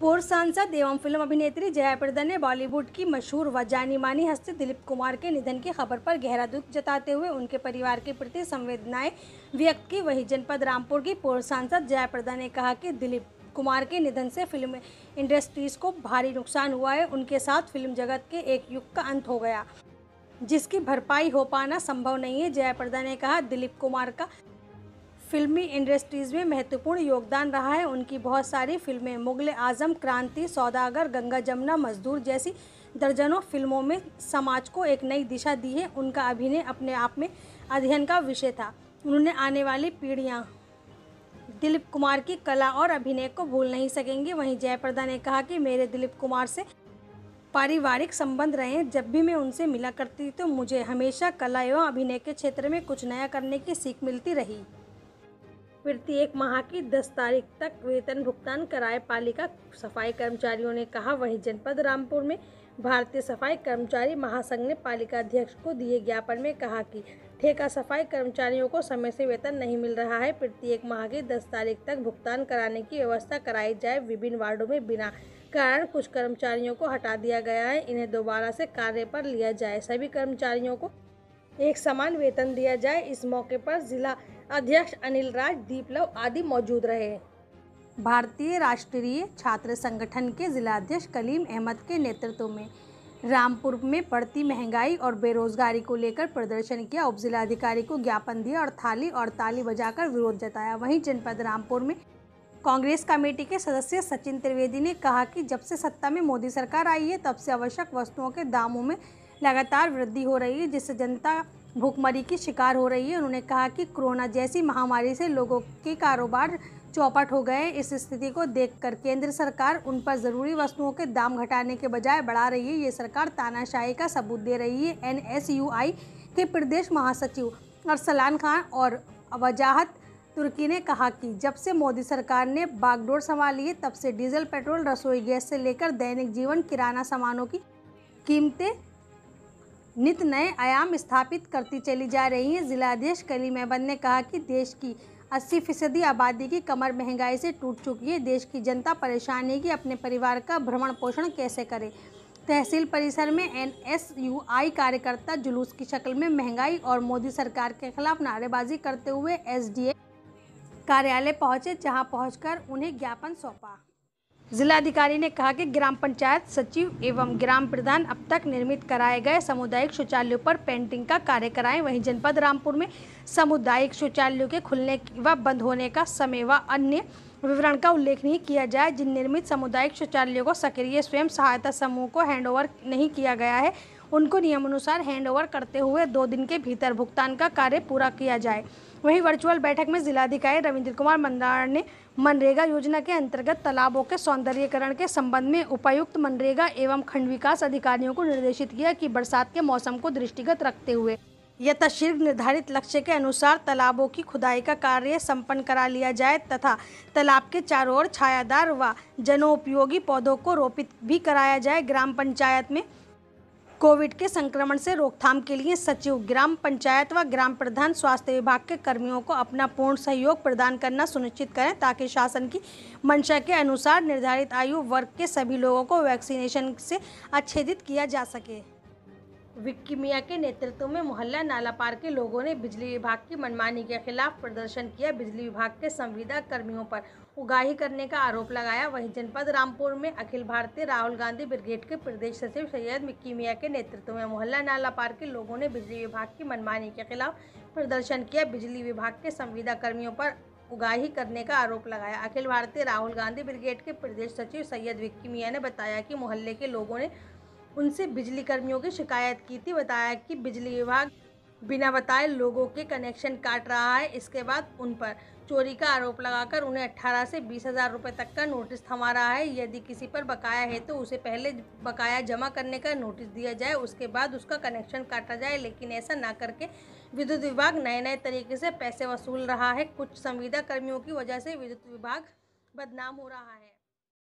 पूर्व सांसद एवं फिल्म अभिनेत्री जया प्रदा ने बॉलीवुड की मशहूर व जानी मानी हस्ती दिलीप कुमार के निधन की खबर पर गहरा दुख जताते हुए उनके परिवार के प्रति संवेदनाएं व्यक्त की वही जनपद रामपुर की पूर्व सांसद जया प्रदा ने कहा कि दिलीप कुमार के निधन से फिल्म इंडस्ट्रीज को भारी नुकसान हुआ है उनके साथ फिल्म जगत के एक युग का अंत हो गया जिसकी भरपाई हो पाना संभव नहीं है जया प्रदा ने कहा दिलीप कुमार का फिल्मी इंडस्ट्रीज़ में महत्वपूर्ण योगदान रहा है उनकी बहुत सारी फिल्में मुगल आजम क्रांति सौदागर गंगा जमुना मजदूर जैसी दर्जनों फिल्मों में समाज को एक नई दिशा दी है उनका अभिनय अपने आप में अध्ययन का विषय था उन्होंने आने वाली पीढ़ियाँ दिलीप कुमार की कला और अभिनय को भूल नहीं सकेंगे वहीं जयप्रदा ने कहा कि मेरे दिलीप कुमार से पारिवारिक संबंध रहे जब भी मैं उनसे मिला करती तो मुझे हमेशा कला एवं अभिनय के क्षेत्र में कुछ नया करने की सीख मिलती रही प्रत्येक माह की 10 तारीख तक वेतन भुगतान कराए पालिका सफाई कर्मचारियों ने कहा वहीं जनपद रामपुर में भारतीय सफाई कर्मचारी महासंघ ने पालिका अध्यक्ष को दिए ज्ञापन में कहा कि ठेका सफाई कर्मचारियों को समय से वेतन नहीं मिल रहा है प्रत्येक माह की 10 तारीख तक भुगतान कराने की व्यवस्था कराई जाए विभिन्न वार्डो में बिना कारण कुछ कर्मचारियों को हटा दिया गया है इन्हें दोबारा से कार्य पर लिया जाए सभी कर्मचारियों को एक समान वेतन दिया जाए इस मौके पर जिला अध्यक्ष अनिल राज दीपलव आदि मौजूद रहे भारतीय राष्ट्रीय छात्र संगठन के जिलाध्यक्ष कलीम अहमद के नेतृत्व में रामपुर में बढ़ती महंगाई और बेरोजगारी को लेकर प्रदर्शन किया उप जिलाधिकारी को ज्ञापन दिया और थाली और ताली बजाकर विरोध जताया वहीं जनपद रामपुर में कांग्रेस कमेटी के सदस्य सचिन त्रिवेदी ने कहा कि जब से सत्ता में मोदी सरकार आई है तब से आवश्यक वस्तुओं के दामों में लगातार वृद्धि हो रही है जिससे जनता भूखमरी की शिकार हो रही है उन्होंने कहा कि कोरोना जैसी महामारी से लोगों के कारोबार चौपट हो गए इस स्थिति को देखकर केंद्र सरकार उन पर ज़रूरी वस्तुओं के दाम घटाने के बजाय बढ़ा रही है ये सरकार तानाशाही का सबूत दे रही है आई के प्रदेश महासचिव अरसलान खान और वजाहत तुर्की ने कहा कि जब से मोदी सरकार ने बागडोर संभाली है तब से डीजल पेट्रोल रसोई गैस से लेकर दैनिक जीवन किराना सामानों की कीमतें नित नए आयाम स्थापित करती चली जा रही हैं जिलाध्यक्ष कली मेहबन ने कहा कि देश की 80 फीसदी आबादी की कमर महंगाई से टूट चुकी है देश की जनता परेशान है कि अपने परिवार का भ्रमण पोषण कैसे करे तहसील परिसर में आई कार्यकर्ता जुलूस की शक्ल में महंगाई और मोदी सरकार के खिलाफ नारेबाजी करते हुए ए कार्यालय पहुंचे जहां पहुंचकर उन्हें ज्ञापन सौंपा जिलाधिकारी ने कहा कि ग्राम पंचायत सचिव एवं ग्राम प्रधान अब तक निर्मित कराए गए सामुदायिक शौचालयों पर पेंटिंग का कार्य कराएं वहीं जनपद रामपुर में सामुदायिक शौचालयों के खुलने व बंद होने का समय व अन्य विवरण का उल्लेख नहीं किया जाए जिन निर्मित सामुदायिक शौचालयों को सक्रिय स्वयं सहायता समूह को हैंडओवर नहीं किया गया है उनको नियमानुसार हैंडओवर करते हुए दो दिन के भीतर भुगतान का कार्य पूरा किया जाए वहीं वर्चुअल बैठक में जिलाधिकारी रविंद्र कुमार मंदार ने मनरेगा योजना के अंतर्गत तालाबों के सौंदर्यकरण के संबंध में उपायुक्त मनरेगा एवं खंड विकास अधिकारियों को निर्देशित किया कि बरसात के मौसम को दृष्टिगत रखते हुए यथाशीघ्र निर्धारित लक्ष्य के अनुसार तालाबों की खुदाई का कार्य संपन्न करा लिया जाए तथा तालाब के चारों ओर छायादार व जनोपयोगी पौधों को रोपित भी कराया जाए ग्राम पंचायत में कोविड के संक्रमण से रोकथाम के लिए सचिव ग्राम पंचायत व ग्राम प्रधान स्वास्थ्य विभाग के कर्मियों को अपना पूर्ण सहयोग प्रदान करना सुनिश्चित करें ताकि शासन की मंशा के अनुसार निर्धारित आयु वर्ग के सभी लोगों को वैक्सीनेशन से अच्छेदित किया जा सके विक्की मियाँ के नेतृत्व में मोहल्ला नालापार के लोगों ने बिजली विभाग की मनमानी के खिलाफ प्रदर्शन किया बिजली विभाग के संविदा कर्मियों पर उगाही करने का आरोप लगाया वहीं जनपद रामपुर में अखिल भारतीय राहुल गांधी ब्रिगेड के प्रदेश सचिव सैयद विक्की मियाँ के नेतृत्व में मोहल्ला नालापार के लोगों ने बिजली विभाग की मनमानी के खिलाफ प्रदर्शन किया बिजली विभाग के संविदा कर्मियों पर उगाही करने का आरोप लगाया अखिल भारतीय राहुल गांधी ब्रिगेड के प्रदेश सचिव सैयद विक्की मियाँ ने बताया कि मोहल्ले के लोगों ने उनसे बिजली कर्मियों की शिकायत की थी बताया कि बिजली विभाग बिना बताए लोगों के कनेक्शन काट रहा है इसके बाद उन पर चोरी का आरोप लगाकर उन्हें 18 से बीस हज़ार रुपये तक का नोटिस थमा रहा है यदि किसी पर बकाया है तो उसे पहले बकाया जमा करने का नोटिस दिया जाए उसके बाद उसका कनेक्शन काटा जाए लेकिन ऐसा ना करके विद्युत विभाग नए नए तरीके से पैसे वसूल रहा है कुछ संविदा कर्मियों की वजह से विद्युत विभाग बदनाम हो रहा है